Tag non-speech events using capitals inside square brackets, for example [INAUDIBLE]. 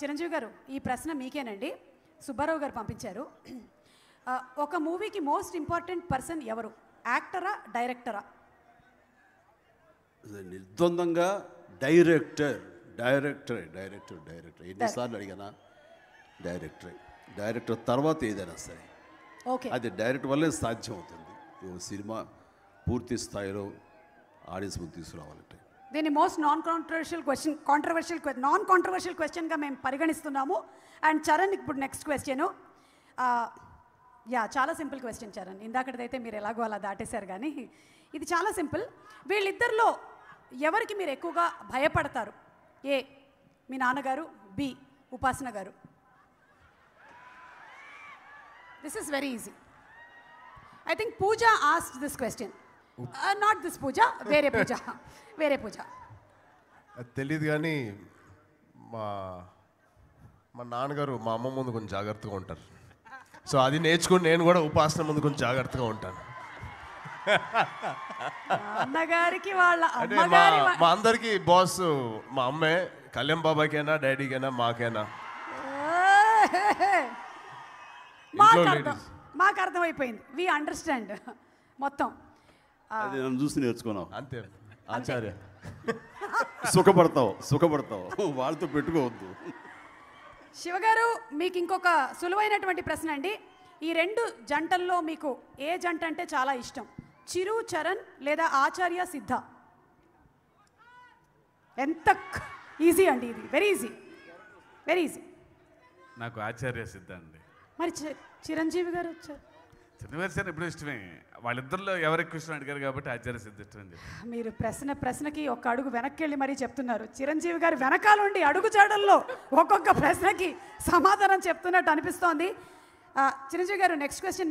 చిరంజీవి గారు ఈ ప్రశ్న మీకేనండి సుబ్బారావు గారు పంపించారు ఒక మూవీకి మోస్ట్ ఇంపార్టెంట్ పర్సన్ ఎవరు యాక్టరా డైరెక్టరా నిర్ద్వందంగా డైరెక్టర్ డైరెక్టరే డైరెక్టర్ డైరెక్టర్ ఎన్నిసార్లు అడిగానా డైరెక్టరే డైరెక్టర్ తర్వాత ఏదైనా సరే ఓకే అది డైరెక్ట్ వల్లే సాధ్యం అవుతుంది సినిమా పూర్తి స్థాయిలో ఆడియన్స్ ముందు తీసుకురావాలంటే దీన్ని most non controversial question controversial non controversial క్వశ్చన్గా మేము పరిగణిస్తున్నాము అండ్ చరణ్ ఇప్పుడు నెక్స్ట్ క్వశ్చన్ యా చాలా సింపుల్ క్వశ్చన్ చరణ్ ఇందాకటిదైతే మీరు ఎలాగో అలా దాటేశారు కానీ ఇది చాలా సింపుల్ వీళ్ళిద్దరిలో ఎవరికి మీరు ఎక్కువగా భయపడతారు ఏ మీ నాన్నగారు బి Upasana garu this is very easy I think Pooja ask this question not this Pooja వేరే పూజ వేరే పూజ తెలియదు కానీ మా మా నాన్నగారు మా అమ్మ ముందు కొంచెం జాగ్రత్తగా ఉంటారు సో అది నేర్చుకుని నేను కూడా ఉపాసన ముందు కొంచెం జాగ్రత్తగా ఉంటాను అన్నగారికి వాళ్ళ మా అందరికి బాస్ మా అమ్మే కళ్యాణ్ బాబాకైనా డాడీకైనా మాకైనా మాకు అర్థం మాకు అర్థమైపోయింది వి అండర్స్టాండ్ మొత్తం అది నన్ను చూసి నేర్చుకున్నావు అంతే ఆచార్య [LAUGHS] సుఖపడతావు సుఖపడతావు వాళ్ళతో పెట్టుకోవద్దు శివగారు మీకు ఇంకొక సులువైనటువంటి ప్రశ్న అండి ఈ రెండు జంటల్లో మీకు ఏ జంట అంటే చాలా ఇష్టం చిరు చరణ్ లేదా ఆచార్య సిద్ధ ఎంత ఈజీ అండి ఇది వెరీ ఈజీ వెరీ ఈజీ నాకు ఆచార్య సిద్ధ అండి మరి చిరంజీవి గారు వచ్చారు ఇష్టమే వాళ్ళిద్దరిలో ఎవరికి ఇష్టం అడిగారు కాబట్టి ఆచార్య సిద్ధి మీరు ప్రశ్న ప్రశ్నకి ఒక్క అడుగు వెనక్కి వెళ్ళి మరీ చెప్తున్నారు చిరంజీవి గారు వెనకాలండి అడుగు చాడల్లో ఒక్కొక్క ప్రశ్నకి సమాధానం చెప్తున్నట్టు అనిపిస్తోంది చిరంజీవి గారు నెక్స్ట్ క్వశ్చన్